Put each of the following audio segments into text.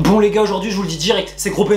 Bon les gars, aujourd'hui je vous le dis direct, c'est gros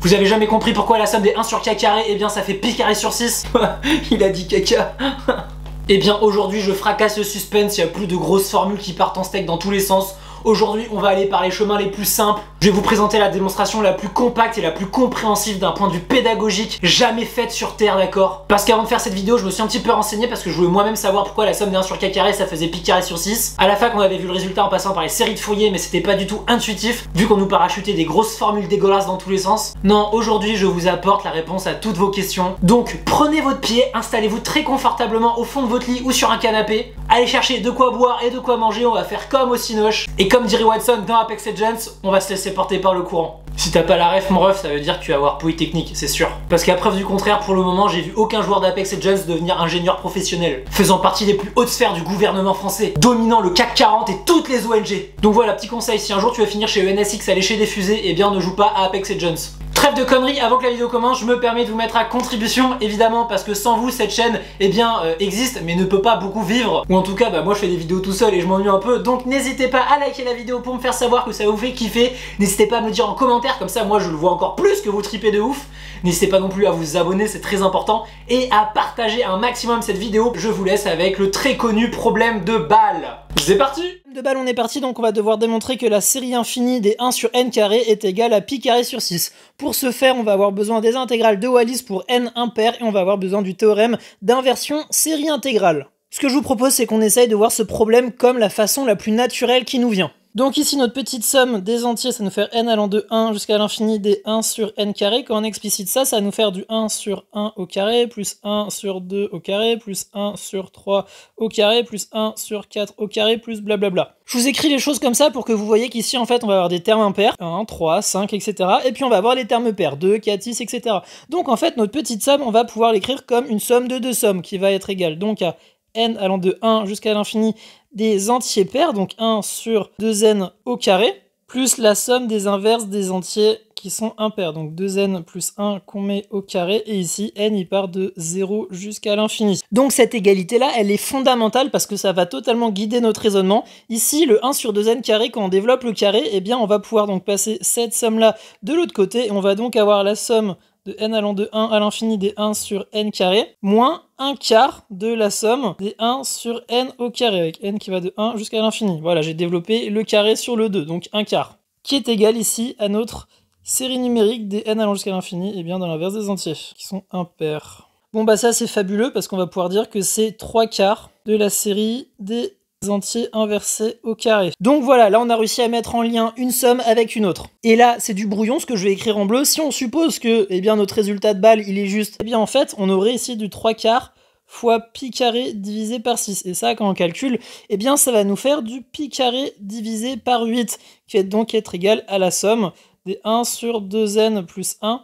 Vous avez jamais compris pourquoi la somme des 1 sur k carré, eh bien ça fait pi carré sur 6 Il a dit caca Eh bien aujourd'hui je fracasse le suspense, il y a plus de grosses formules qui partent en steak dans tous les sens. Aujourd'hui, on va aller par les chemins les plus simples. Je vais vous présenter la démonstration la plus compacte et la plus compréhensive d'un point de vue pédagogique jamais faite sur Terre, d'accord Parce qu'avant de faire cette vidéo, je me suis un petit peu renseigné parce que je voulais moi-même savoir pourquoi la somme des 1 sur k carré, ça faisait pi carré sur 6. À la fac, on avait vu le résultat en passant par les séries de Fourier, mais c'était pas du tout intuitif, vu qu'on nous parachutait des grosses formules dégueulasses dans tous les sens. Non, aujourd'hui, je vous apporte la réponse à toutes vos questions. Donc, prenez votre pied, installez-vous très confortablement au fond de votre lit ou sur un canapé, allez chercher de quoi boire et de quoi manger, on va faire comme au Cinoche. Et comme dirait Watson dans Apex Legends, on va se laisser porter par le courant. Si t'as pas la ref, mon ref, ça veut dire que tu vas avoir technique, c'est sûr. Parce qu'à preuve du contraire, pour le moment, j'ai vu aucun joueur d'Apex Legends devenir ingénieur professionnel, faisant partie des plus hautes sphères du gouvernement français, dominant le CAC 40 et toutes les ONG. Donc voilà, petit conseil, si un jour tu vas finir chez ENSX à lécher des fusées, eh bien ne joue pas à Apex Legends de conneries, avant que la vidéo commence, je me permets de vous mettre à contribution, évidemment, parce que sans vous, cette chaîne, eh bien, euh, existe, mais ne peut pas beaucoup vivre. Ou en tout cas, bah, moi, je fais des vidéos tout seul et je m'ennuie un peu. Donc, n'hésitez pas à liker la vidéo pour me faire savoir que ça vous fait kiffer. N'hésitez pas à me dire en commentaire, comme ça, moi, je le vois encore plus que vous tripez de ouf. N'hésitez pas non plus à vous abonner, c'est très important, et à partager un maximum cette vidéo. Je vous laisse avec le très connu problème de balle. C'est parti de balle, on est parti, donc on va devoir démontrer que la série infinie des 1 sur n carré est égale à pi carré sur 6. Pour ce faire, on va avoir besoin des intégrales de Wallis pour n impair et on va avoir besoin du théorème d'inversion série intégrale. Ce que je vous propose, c'est qu'on essaye de voir ce problème comme la façon la plus naturelle qui nous vient. Donc ici, notre petite somme des entiers, ça nous fait n allant de 1 jusqu'à l'infini des 1 sur n carré. Quand on explicite ça, ça va nous faire du 1 sur 1 au carré, plus 1 sur 2 au carré, plus 1 sur 3 au carré, plus 1 sur 4 au carré, plus blablabla. Je vous écris les choses comme ça pour que vous voyez qu'ici, en fait, on va avoir des termes impairs, 1, 3, 5, etc. Et puis on va avoir les termes pairs, 2, 4, 6, etc. Donc en fait, notre petite somme, on va pouvoir l'écrire comme une somme de deux sommes, qui va être égale donc à n allant de 1 jusqu'à l'infini des entiers pairs, donc 1 sur 2n au carré, plus la somme des inverses des entiers qui sont impairs. Donc 2n plus 1 qu'on met au carré, et ici n il part de 0 jusqu'à l'infini. Donc cette égalité-là, elle est fondamentale parce que ça va totalement guider notre raisonnement. Ici, le 1 sur 2n carré, quand on développe le carré, et eh bien on va pouvoir donc passer cette somme-là de l'autre côté, et on va donc avoir la somme de n allant de 1 à l'infini des 1 sur n carré, moins un quart de la somme des 1 sur n au carré, avec n qui va de 1 jusqu'à l'infini. Voilà, j'ai développé le carré sur le 2, donc un quart, qui est égal ici à notre série numérique des n allant jusqu'à l'infini, et bien dans l'inverse des entiers, qui sont impairs. Bon bah ça c'est fabuleux parce qu'on va pouvoir dire que c'est 3 quarts de la série des entiers inversés au carré. Donc voilà, là on a réussi à mettre en lien une somme avec une autre. Et là, c'est du brouillon, ce que je vais écrire en bleu. Si on suppose que eh bien, notre résultat de balle, il est juste, eh bien en fait, on aurait ici du 3 quarts fois pi carré divisé par 6. Et ça, quand on calcule, eh bien ça va nous faire du pi carré divisé par 8, qui va donc être égal à la somme des 1 sur 2n plus 1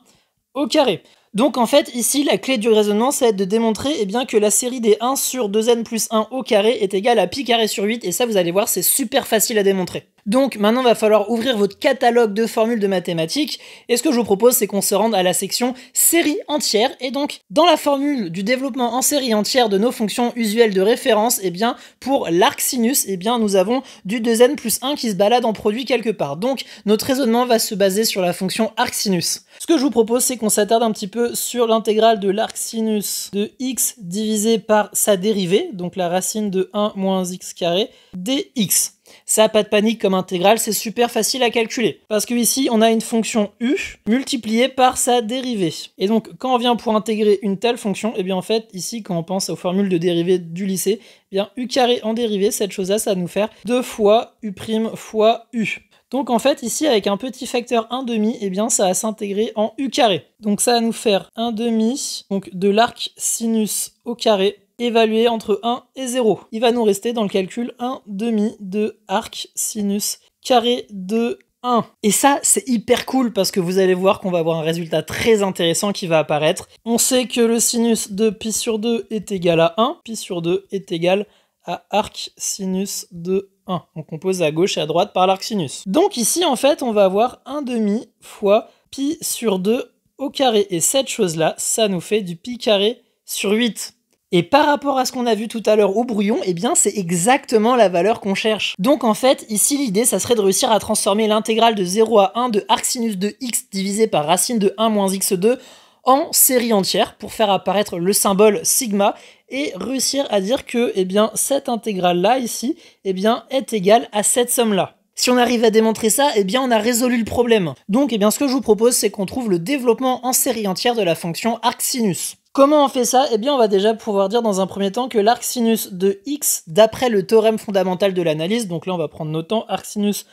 au carré. Donc en fait, ici, la clé du raisonnement, ça être de démontrer et eh bien, que la série des 1 sur 2n plus 1 au carré est égale à pi carré sur 8, et ça, vous allez voir, c'est super facile à démontrer. Donc maintenant, il va falloir ouvrir votre catalogue de formules de mathématiques, et ce que je vous propose, c'est qu'on se rende à la section série entière, et donc dans la formule du développement en série entière de nos fonctions usuelles de référence, et eh bien, pour l'arc sinus, eh bien, nous avons du 2n plus 1 qui se balade en produit quelque part. Donc notre raisonnement va se baser sur la fonction arc sinus. Ce que je vous propose, c'est qu'on s'attarde un petit peu sur l'intégrale de l'arc sinus de x divisé par sa dérivée, donc la racine de 1 moins x carré, dx. Ça, pas de panique comme intégrale, c'est super facile à calculer. Parce que ici, on a une fonction u multipliée par sa dérivée. Et donc, quand on vient pour intégrer une telle fonction, et eh bien en fait, ici, quand on pense aux formules de dérivée du lycée, eh bien u carré en dérivée, cette chose-là, ça va nous faire 2 fois u' prime fois u. Donc en fait, ici, avec un petit facteur 1,5, et eh bien, ça va s'intégrer en U carré. Donc ça va nous faire 1,5, donc de l'arc sinus au carré, évalué entre 1 et 0. Il va nous rester dans le calcul 1,5 de arc sinus carré de 1. Et ça, c'est hyper cool parce que vous allez voir qu'on va avoir un résultat très intéressant qui va apparaître. On sait que le sinus de pi sur 2 est égal à 1, pi sur 2 est égal à à arc sinus de 1. On compose à gauche et à droite par l'arc sinus. Donc ici, en fait, on va avoir 1 demi fois pi sur 2 au carré. Et cette chose-là, ça nous fait du pi carré sur 8. Et par rapport à ce qu'on a vu tout à l'heure au brouillon, eh bien c'est exactement la valeur qu'on cherche. Donc en fait, ici l'idée, ça serait de réussir à transformer l'intégrale de 0 à 1 de arc sinus de x divisé par racine de 1 moins x2 en série entière pour faire apparaître le symbole sigma et réussir à dire que eh bien, cette intégrale-là ici eh bien, est égale à cette somme-là. Si on arrive à démontrer ça, eh bien on a résolu le problème. Donc eh bien ce que je vous propose, c'est qu'on trouve le développement en série entière de la fonction arcsinus. Comment on fait ça Eh bien, on va déjà pouvoir dire dans un premier temps que l'arcsinus de x, d'après le théorème fondamental de l'analyse, donc là on va prendre nos temps, arcsinus,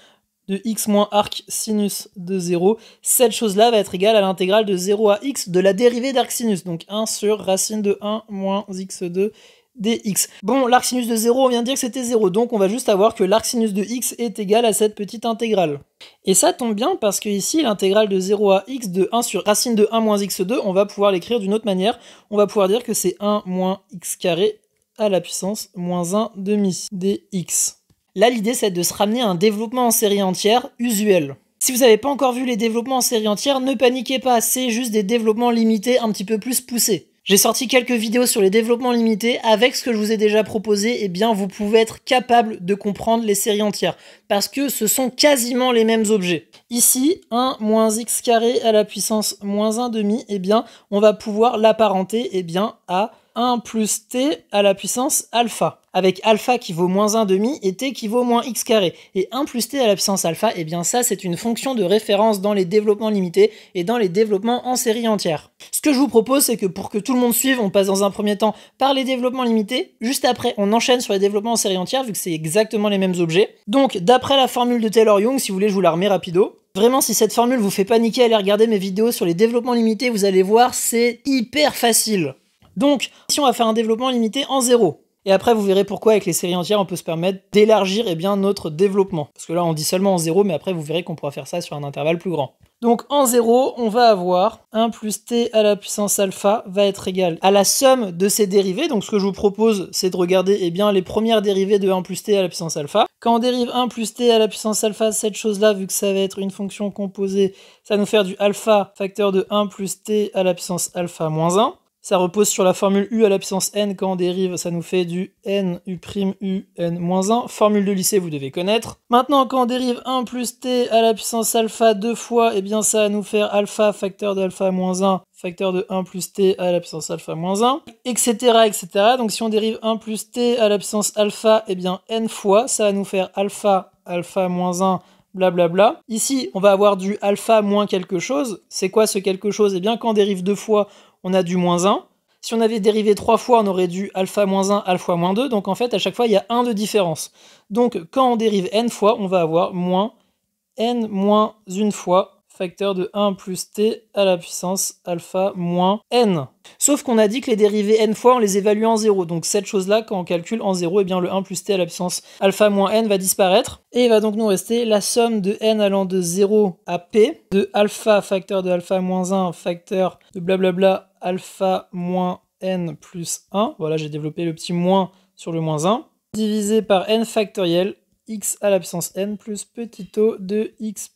de x moins arc sinus de 0, cette chose-là va être égale à l'intégrale de 0 à x de la dérivée d'arc sinus, donc 1 sur racine de 1 moins x2 dx. Bon, l'arc sinus de 0, on vient de dire que c'était 0, donc on va juste avoir que l'arc sinus de x est égal à cette petite intégrale. Et ça tombe bien parce que ici, l'intégrale de 0 à x de 1 sur racine de 1 moins x2, on va pouvoir l'écrire d'une autre manière. On va pouvoir dire que c'est 1 moins x carré à la puissance moins 1 demi dx. Là, l'idée, c'est de se ramener à un développement en série entière usuel. Si vous n'avez pas encore vu les développements en série entière, ne paniquez pas, c'est juste des développements limités un petit peu plus poussés. J'ai sorti quelques vidéos sur les développements limités. Avec ce que je vous ai déjà proposé, et eh bien, vous pouvez être capable de comprendre les séries entières. Parce que ce sont quasiment les mêmes objets. Ici, 1 moins x carré à la puissance moins 1 demi, et eh bien, on va pouvoir l'apparenter, eh bien, à 1 plus t à la puissance alpha avec alpha qui vaut moins 1 demi et t qui vaut moins x carré. Et 1 plus t à la puissance alpha, et eh bien ça c'est une fonction de référence dans les développements limités et dans les développements en série entière. Ce que je vous propose c'est que pour que tout le monde suive, on passe dans un premier temps par les développements limités, juste après on enchaîne sur les développements en série entière vu que c'est exactement les mêmes objets. Donc d'après la formule de Taylor-Young, si vous voulez je vous la remets rapido, Vraiment, si cette formule vous fait paniquer, allez regarder mes vidéos sur les développements limités, vous allez voir, c'est hyper facile. Donc, si on va faire un développement limité en 0, et après, vous verrez pourquoi avec les séries entières, on peut se permettre d'élargir eh bien notre développement. Parce que là, on dit seulement en 0, mais après, vous verrez qu'on pourra faire ça sur un intervalle plus grand. Donc en 0, on va avoir 1 plus t à la puissance alpha va être égal à la somme de ces dérivés. Donc ce que je vous propose, c'est de regarder eh bien, les premières dérivées de 1 plus t à la puissance alpha. Quand on dérive 1 plus t à la puissance alpha, cette chose-là, vu que ça va être une fonction composée, ça va nous faire du alpha facteur de 1 plus t à la puissance alpha moins 1. Ça repose sur la formule u à la puissance n. Quand on dérive, ça nous fait du n u prime u n-1. Formule de lycée, vous devez connaître. Maintenant, quand on dérive 1 plus t à la puissance alpha deux fois, eh bien ça va nous faire alpha facteur de alpha moins 1 facteur de 1 plus t à la puissance alpha moins 1, etc., etc. Donc si on dérive 1 plus t à la puissance alpha, eh bien n fois, ça va nous faire alpha, alpha moins 1, blablabla. Ici, on va avoir du alpha moins quelque chose. C'est quoi ce quelque chose Eh bien, quand on dérive deux fois, on a du moins 1. Si on avait dérivé 3 fois, on aurait dû alpha moins 1, alpha moins 2. Donc en fait, à chaque fois, il y a 1 de différence. Donc quand on dérive n fois, on va avoir moins n moins 1 fois facteur de 1 plus t à la puissance alpha moins n. Sauf qu'on a dit que les dérivés n fois, on les évalue en 0. Donc cette chose-là, quand on calcule en 0, et eh bien le 1 plus t à la puissance alpha moins n va disparaître. Et il va donc nous rester la somme de n allant de 0 à p, de alpha facteur de alpha moins 1 facteur de blablabla alpha moins n plus 1. Voilà, j'ai développé le petit moins sur le moins 1. Divisé par n factoriel, x à la puissance n plus petit o de xp.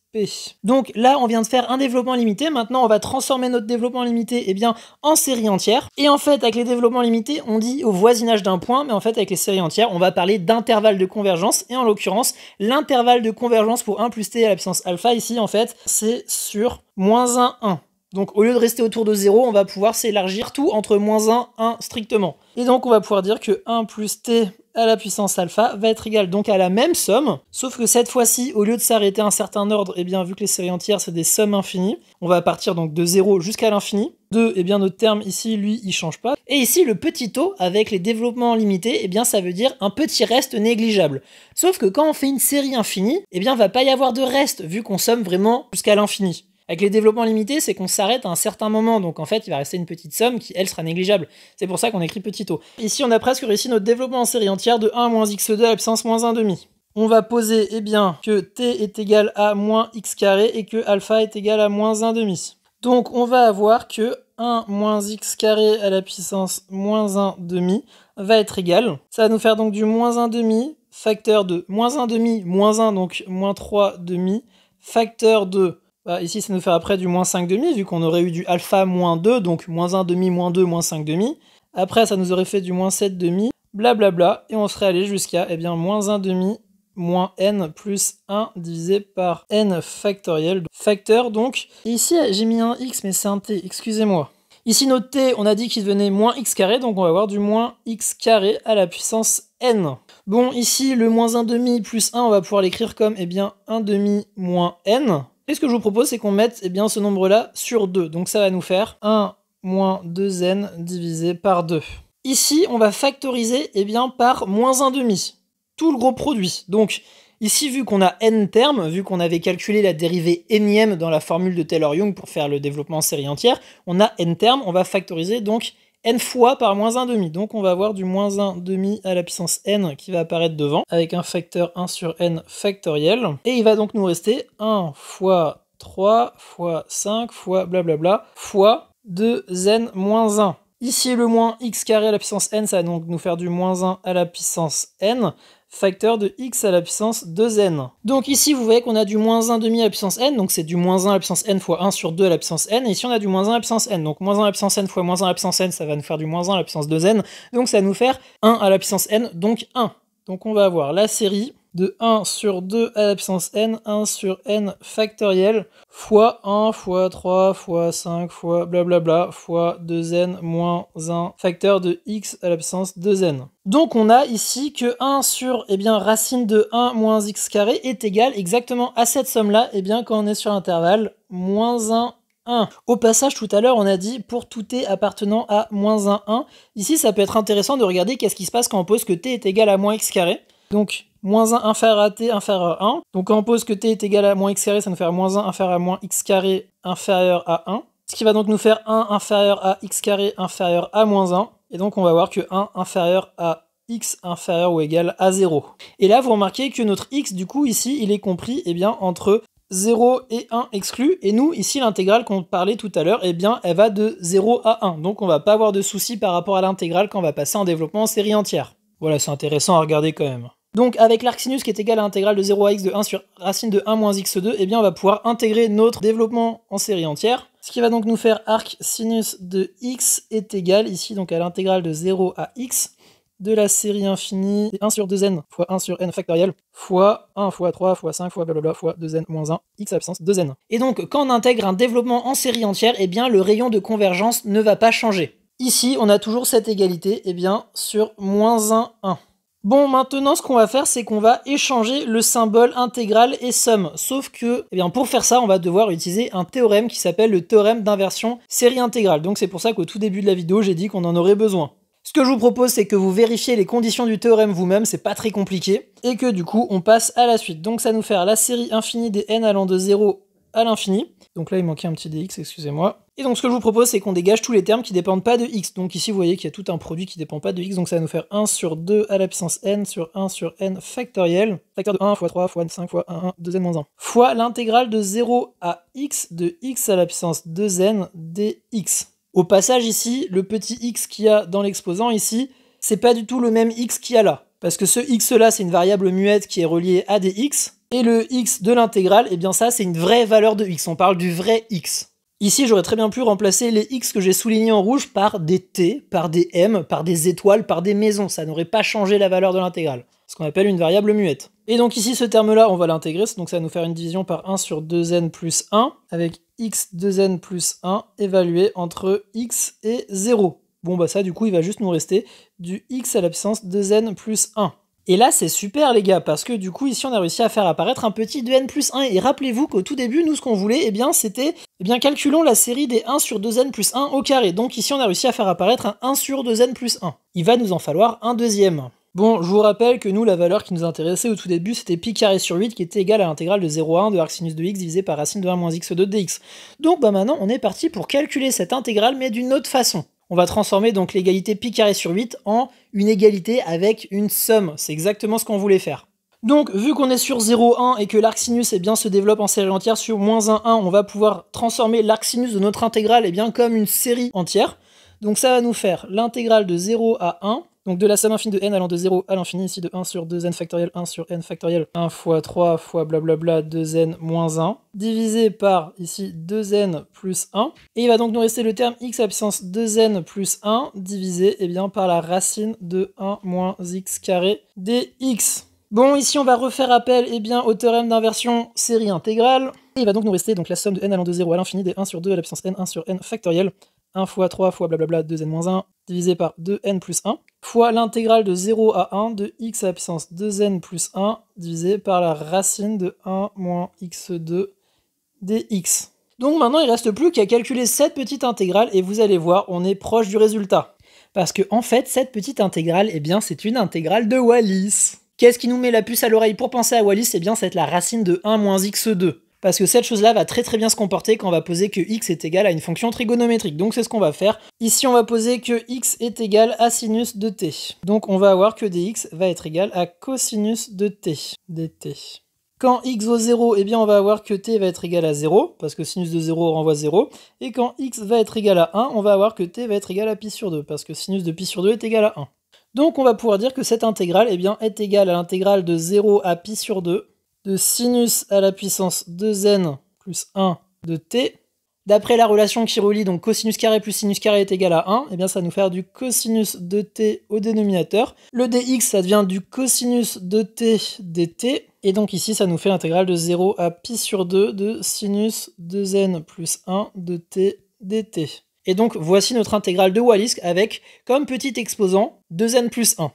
Donc là, on vient de faire un développement limité. Maintenant, on va transformer notre développement limité eh bien, en série entière. Et en fait, avec les développements limités, on dit au voisinage d'un point, mais en fait, avec les séries entières, on va parler d'intervalle de convergence. Et en l'occurrence, l'intervalle de convergence pour 1 plus t à la puissance alpha, ici, en fait, c'est sur moins 1, 1. Donc au lieu de rester autour de 0, on va pouvoir s'élargir tout entre moins 1, 1 strictement. Et donc on va pouvoir dire que 1 plus t à la puissance alpha va être égal donc à la même somme, sauf que cette fois-ci, au lieu de s'arrêter à un certain ordre, et eh bien vu que les séries entières c'est des sommes infinies, on va partir donc de 0 jusqu'à l'infini. 2, et eh bien notre terme ici, lui, il change pas. Et ici, le petit taux, avec les développements limités, et eh bien ça veut dire un petit reste négligeable. Sauf que quand on fait une série infinie, et bien va pas y avoir de reste, vu qu'on somme vraiment jusqu'à l'infini. Avec les développements limités, c'est qu'on s'arrête à un certain moment, donc en fait, il va rester une petite somme qui, elle, sera négligeable. C'est pour ça qu'on écrit petit o. Ici, on a presque réussi notre développement en série entière de 1 moins x2 à la puissance moins 1 demi. On va poser, eh bien, que t est égal à moins x carré et que alpha est égal à moins 1 demi. Donc, on va avoir que 1 moins x carré à la puissance moins 1 demi va être égal. Ça va nous faire donc du moins 1 demi facteur de moins 1 demi moins 1, donc moins 3 demi facteur de bah, ici, ça nous fait après du moins demi, vu qu'on aurait eu du alpha moins 2, donc moins 1,5, moins 2, moins demi. Après, ça nous aurait fait du moins 7,5, blablabla, bla, et on serait allé jusqu'à eh bien, moins 1,5 moins n plus 1 divisé par n factoriel. Facteur donc. ici, j'ai mis un x, mais c'est un t, excusez-moi. Ici, notre t, on a dit qu'il devenait moins x carré, donc on va avoir du moins x carré à la puissance n. Bon, ici, le moins demi plus 1, on va pouvoir l'écrire comme, eh bien, 1,5 moins n. Et ce que je vous propose, c'est qu'on mette eh bien, ce nombre-là sur 2. Donc ça va nous faire 1 moins 2n divisé par 2. Ici, on va factoriser eh bien, par moins 1 demi, tout le gros produit. Donc ici, vu qu'on a n termes, vu qu'on avait calculé la dérivée énième dans la formule de Taylor-Young pour faire le développement en série entière, on a n termes, on va factoriser donc n fois par moins 1,5. Donc on va avoir du moins 1,5 à la puissance n qui va apparaître devant, avec un facteur 1 sur n factoriel. Et il va donc nous rester 1 fois 3 fois 5 fois blablabla fois 2n moins 1. Ici, le moins x carré à la puissance n, ça va donc nous faire du moins 1 à la puissance n, facteur de x à la puissance 2n. Donc ici, vous voyez qu'on a du moins 1 demi à la puissance n, donc c'est du moins 1 à la puissance n fois 1 sur 2 à la puissance n, et ici on a du moins 1 à la puissance n, donc moins 1 à la puissance n fois moins 1 à la puissance n, ça va nous faire du moins 1 à la puissance 2n, donc ça va nous faire 1 à la puissance n, donc 1. Donc on va avoir la série de 1 sur 2 à l'absence n, 1 sur n factoriel, fois 1, fois 3, fois 5, fois blablabla, fois 2n moins 1 facteur de x à l'absence puissance 2n. Donc on a ici que 1 sur eh bien, racine de 1 moins x carré est égal exactement à cette somme-là, et eh bien quand on est sur l'intervalle moins 1 1. Au passage, tout à l'heure, on a dit pour tout t appartenant à moins 1, 1. Ici, ça peut être intéressant de regarder qu'est-ce qui se passe quand on pose que t est égal à moins x carré. Donc, moins 1 inférieur à t inférieur à 1. Donc on pose que t est égal à moins x carré, ça nous fait moins 1 inférieur à moins x carré inférieur à 1. Ce qui va donc nous faire 1 inférieur à x carré inférieur à moins 1. Et donc on va voir que 1 inférieur à x inférieur ou égal à 0. Et là, vous remarquez que notre x, du coup, ici, il est compris eh bien, entre 0 et 1 exclu, Et nous, ici, l'intégrale qu'on parlait tout à l'heure, eh bien, elle va de 0 à 1. Donc, on va pas avoir de soucis par rapport à l'intégrale quand on va passer en développement en série entière. Voilà, c'est intéressant à regarder quand même. Donc avec l'arc sinus qui est égal à l'intégrale de 0 à x de 1 sur racine de 1 moins x2, eh bien on va pouvoir intégrer notre développement en série entière. Ce qui va donc nous faire arc sinus de x est égal ici donc à l'intégrale de 0 à x de la série infinie 1 sur 2n fois 1 sur n factoriel fois 1 fois 3 fois 5 fois blablabla fois 2n moins 1 x absence 2n. Et donc quand on intègre un développement en série entière, eh bien le rayon de convergence ne va pas changer. Ici, on a toujours cette égalité eh bien, sur moins 1, 1. Bon, maintenant, ce qu'on va faire, c'est qu'on va échanger le symbole intégral et somme. Sauf que, eh bien, pour faire ça, on va devoir utiliser un théorème qui s'appelle le théorème d'inversion série intégrale. Donc, c'est pour ça qu'au tout début de la vidéo, j'ai dit qu'on en aurait besoin. Ce que je vous propose, c'est que vous vérifiez les conditions du théorème vous-même, c'est pas très compliqué, et que du coup, on passe à la suite. Donc, ça nous fait la série infinie des n allant de 0 à l'infini. Donc là, il manquait un petit dx, excusez-moi. Et donc ce que je vous propose, c'est qu'on dégage tous les termes qui dépendent pas de x. Donc ici, vous voyez qu'il y a tout un produit qui dépend pas de x, donc ça va nous faire 1 sur 2 à la puissance n sur 1 sur n factoriel, facteur de 1 fois 3 fois 5 fois 1, 1 2n moins 1, fois l'intégrale de 0 à x de x à la puissance 2n dx. Au passage ici, le petit x qu'il y a dans l'exposant ici, c'est pas du tout le même x qu'il y a là parce que ce x-là, c'est une variable muette qui est reliée à des x, et le x de l'intégrale, eh bien ça, c'est une vraie valeur de x, on parle du vrai x. Ici, j'aurais très bien pu remplacer les x que j'ai soulignés en rouge par des t, par des m, par des étoiles, par des maisons, ça n'aurait pas changé la valeur de l'intégrale, ce qu'on appelle une variable muette. Et donc ici, ce terme-là, on va l'intégrer, donc ça va nous faire une division par 1 sur 2n plus 1, avec x 2n plus 1 évalué entre x et 0. Bon bah ça du coup il va juste nous rester du x à la puissance 2n plus 1. Et là, c'est super, les gars, parce que du coup, ici, on a réussi à faire apparaître un petit 2n plus 1. Et rappelez-vous qu'au tout début, nous, ce qu'on voulait, eh bien, c'était, eh bien, calculons la série des 1 sur 2n plus 1 au carré. Donc ici, on a réussi à faire apparaître un 1 sur 2n plus 1. Il va nous en falloir un deuxième. Bon, je vous rappelle que nous, la valeur qui nous intéressait au tout début, c'était pi carré sur 8 qui était égale à l'intégrale de 0 à 1 de arcsinus de x divisé par racine de 1 moins x2 dx. Donc, bah maintenant, on est parti pour calculer cette intégrale, mais d'une autre façon on va transformer donc l'égalité pi carré sur 8 en une égalité avec une somme. C'est exactement ce qu'on voulait faire. Donc, vu qu'on est sur 0, 1 et que l'arc sinus eh bien, se développe en série entière sur moins 1, 1, on va pouvoir transformer l'arc sinus de notre intégrale eh bien, comme une série entière. Donc ça va nous faire l'intégrale de 0 à 1 donc de la somme infinie de n allant de 0 à l'infini, ici de 1 sur 2n factoriel, 1 sur n factoriel, 1 fois 3 fois blablabla, 2n moins 1, divisé par ici 2n plus 1. Et il va donc nous rester le terme x à la puissance 2n plus 1 divisé eh bien, par la racine de 1 moins x carré dx. Bon, ici on va refaire appel eh bien, au théorème d'inversion série intégrale. Et il va donc nous rester donc, la somme de n allant de 0 à l'infini des 1 sur 2 à la puissance n 1 sur n factoriel, 1 fois 3 fois blablabla 2n-1 moins divisé par 2n plus 1 fois l'intégrale de 0 à 1 de x à puissance 2n plus 1 divisé par la racine de 1 moins x2 dx. Donc maintenant, il reste plus qu'à calculer cette petite intégrale et vous allez voir, on est proche du résultat. Parce que en fait, cette petite intégrale, eh bien, c'est une intégrale de Wallis. Qu'est-ce qui nous met la puce à l'oreille pour penser à Wallis Eh bien, c'est la racine de 1 moins x2 parce que cette chose-là va très très bien se comporter quand on va poser que x est égal à une fonction trigonométrique. Donc c'est ce qu'on va faire. Ici, on va poser que x est égal à sinus de t. Donc on va avoir que dx va être égal à cosinus de t dt. Quand x vaut 0, eh bien on va avoir que t va être égal à 0, parce que sinus de 0 renvoie 0. Et quand x va être égal à 1, on va avoir que t va être égal à pi sur 2, parce que sinus de pi sur 2 est égal à 1. Donc on va pouvoir dire que cette intégrale eh est égale à l'intégrale de 0 à pi sur 2 de sinus à la puissance 2n plus 1 de t. D'après la relation qui relie donc cosinus carré plus sinus carré est égal à 1, et eh bien ça va nous faire du cosinus de t au dénominateur. Le dx, ça devient du cosinus de t dt. Et donc ici, ça nous fait l'intégrale de 0 à pi sur 2 de sinus 2n plus 1 de t dt. Et donc voici notre intégrale de Wallis avec comme petit exposant 2n plus 1.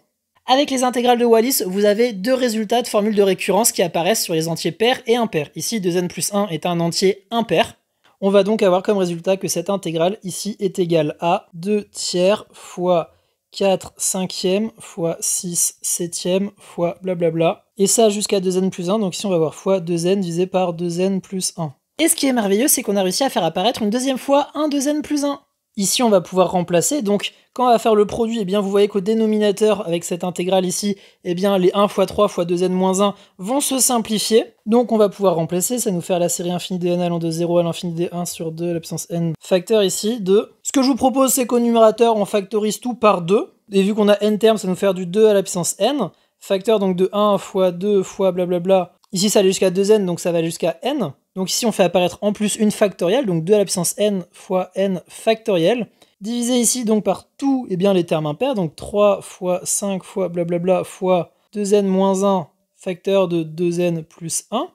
Avec les intégrales de Wallis, vous avez deux résultats de formules de récurrence qui apparaissent sur les entiers pairs et impairs. Ici, 2n plus 1 est un entier impair. On va donc avoir comme résultat que cette intégrale ici est égale à 2 tiers fois 4 cinquièmes fois 6 septièmes fois blablabla. Et ça jusqu'à 2n plus 1, donc ici on va avoir fois 2n divisé par 2n plus 1. Et ce qui est merveilleux, c'est qu'on a réussi à faire apparaître une deuxième fois un 2n plus 1. Ici, on va pouvoir remplacer. Donc, quand on va faire le produit, et eh bien, vous voyez qu'au dénominateur, avec cette intégrale ici, et eh bien, les 1 x 3 x 2n-1 vont se simplifier. Donc, on va pouvoir remplacer. Ça nous faire la série infinie de n allant de 0 à l'infini des 1 sur 2, la puissance n facteur ici, 2. Ce que je vous propose, c'est qu'au numérateur, on factorise tout par 2. Et vu qu'on a n termes, ça nous faire du 2 à la puissance n. Facteur donc de 1 x 2 x blablabla. Ici, ça allait jusqu'à 2n, donc ça va jusqu'à n. Donc ici, on fait apparaître en plus une factorielle, donc 2 à la n fois n factorielle, divisé ici donc par tous eh bien, les termes impairs, donc 3 fois 5 fois blablabla fois 2n moins 1 facteur de 2n plus 1.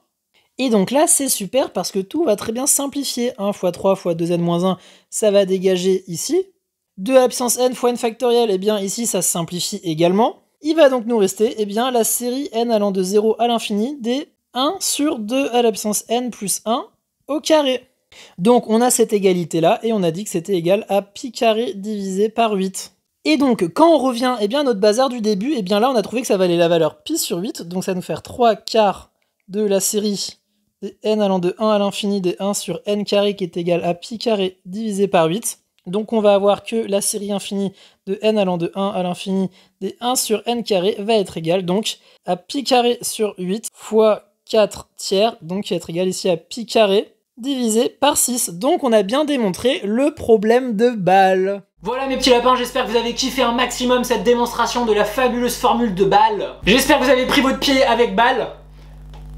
Et donc là, c'est super parce que tout va très bien simplifier. 1 fois 3 fois 2n moins 1, ça va dégager ici. 2 à la n fois n factorielle, et eh bien ici, ça simplifie également. Il va donc nous rester eh bien, la série n allant de 0 à l'infini des 1 sur 2 à l'absence n plus 1 au carré. Donc on a cette égalité-là, et on a dit que c'était égal à pi carré divisé par 8. Et donc, quand on revient eh bien, à notre bazar du début, eh bien là, on a trouvé que ça valait la valeur pi sur 8, donc ça nous faire 3 quarts de la série des n allant de 1 à l'infini des 1 sur n carré qui est égal à pi carré divisé par 8. Donc on va avoir que la série infinie de n allant de 1 à l'infini des 1 sur n carré va être égale donc à pi carré sur 8 fois 4 tiers, donc qui va être égal ici à pi carré, divisé par 6. Donc on a bien démontré le problème de balle Voilà mes petits lapins, j'espère que vous avez kiffé un maximum cette démonstration de la fabuleuse formule de balle J'espère que vous avez pris votre pied avec balle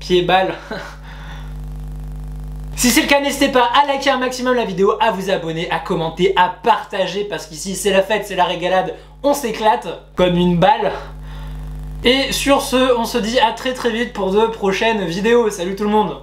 Pied balle Si c'est le cas, n'hésitez pas à liker un maximum la vidéo, à vous abonner, à commenter, à partager, parce qu'ici c'est la fête, c'est la régalade, on s'éclate comme une balle. Et sur ce, on se dit à très très vite pour de prochaines vidéos. Salut tout le monde